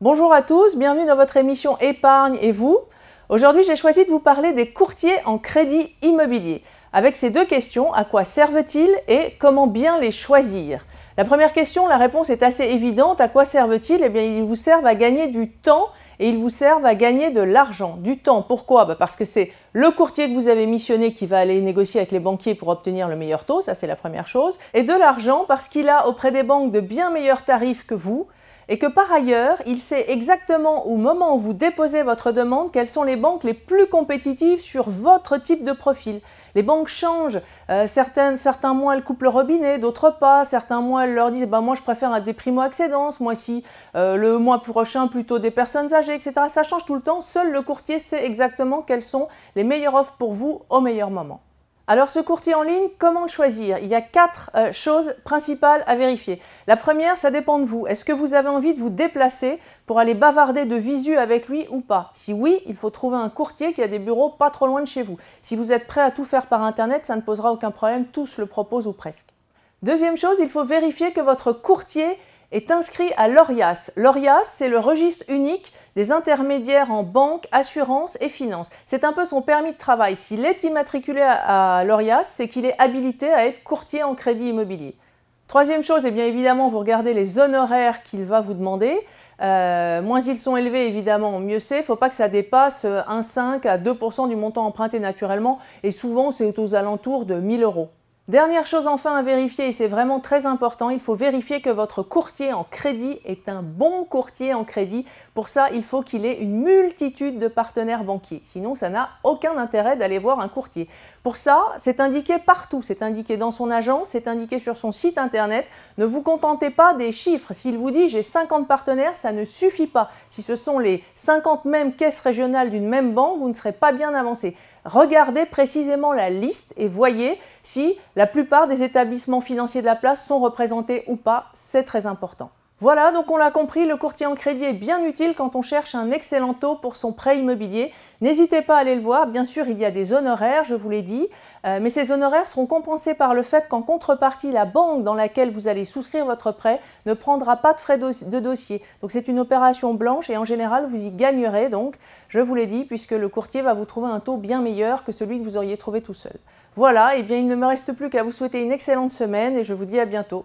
Bonjour à tous, bienvenue dans votre émission Épargne et vous. Aujourd'hui, j'ai choisi de vous parler des courtiers en crédit immobilier. Avec ces deux questions, à quoi servent-ils et comment bien les choisir La première question, la réponse est assez évidente. À quoi servent-ils Eh bien, ils vous servent à gagner du temps et ils vous servent à gagner de l'argent. Du temps, pourquoi bah, Parce que c'est le courtier que vous avez missionné qui va aller négocier avec les banquiers pour obtenir le meilleur taux, ça c'est la première chose. Et de l'argent parce qu'il a auprès des banques de bien meilleurs tarifs que vous et que par ailleurs, il sait exactement au moment où vous déposez votre demande quelles sont les banques les plus compétitives sur votre type de profil. Les banques changent, euh, certains mois elles coupent le robinet, d'autres pas, certains mois elles leur disent bah, moi je préfère un déprimo primo moi si euh, le mois prochain plutôt des personnes âgées, etc. Ça change tout le temps, seul le courtier sait exactement quelles sont les meilleures offres pour vous au meilleur moment. Alors ce courtier en ligne, comment le choisir Il y a quatre euh, choses principales à vérifier. La première, ça dépend de vous. Est-ce que vous avez envie de vous déplacer pour aller bavarder de visu avec lui ou pas Si oui, il faut trouver un courtier qui a des bureaux pas trop loin de chez vous. Si vous êtes prêt à tout faire par Internet, ça ne posera aucun problème, tous le proposent ou presque. Deuxième chose, il faut vérifier que votre courtier est inscrit à l'ORIAS. L'ORIAS, c'est le registre unique des intermédiaires en banque, assurance et finance. C'est un peu son permis de travail. S'il est immatriculé à l'ORIAS, c'est qu'il est habilité à être courtier en crédit immobilier. Troisième chose, et eh bien évidemment, vous regardez les honoraires qu'il va vous demander. Euh, moins ils sont élevés, évidemment, mieux c'est. Il ne faut pas que ça dépasse 1,5 euh, à 2% du montant emprunté naturellement. Et souvent, c'est aux alentours de 1000 euros. Dernière chose enfin à vérifier, et c'est vraiment très important, il faut vérifier que votre courtier en crédit est un bon courtier en crédit. Pour ça, il faut qu'il ait une multitude de partenaires banquiers. Sinon, ça n'a aucun intérêt d'aller voir un courtier. Pour ça, c'est indiqué partout. C'est indiqué dans son agence, c'est indiqué sur son site internet. Ne vous contentez pas des chiffres. S'il vous dit j'ai 50 partenaires, ça ne suffit pas. Si ce sont les 50 mêmes caisses régionales d'une même banque, vous ne serez pas bien avancé. Regardez précisément la liste et voyez si la plupart des établissements financiers de la place sont représentés ou pas, c'est très important. Voilà, donc on l'a compris, le courtier en crédit est bien utile quand on cherche un excellent taux pour son prêt immobilier. N'hésitez pas à aller le voir, bien sûr il y a des honoraires, je vous l'ai dit, euh, mais ces honoraires seront compensés par le fait qu'en contrepartie, la banque dans laquelle vous allez souscrire votre prêt ne prendra pas de frais de dossier. Donc c'est une opération blanche et en général vous y gagnerez donc, je vous l'ai dit, puisque le courtier va vous trouver un taux bien meilleur que celui que vous auriez trouvé tout seul. Voilà, et eh bien il ne me reste plus qu'à vous souhaiter une excellente semaine et je vous dis à bientôt.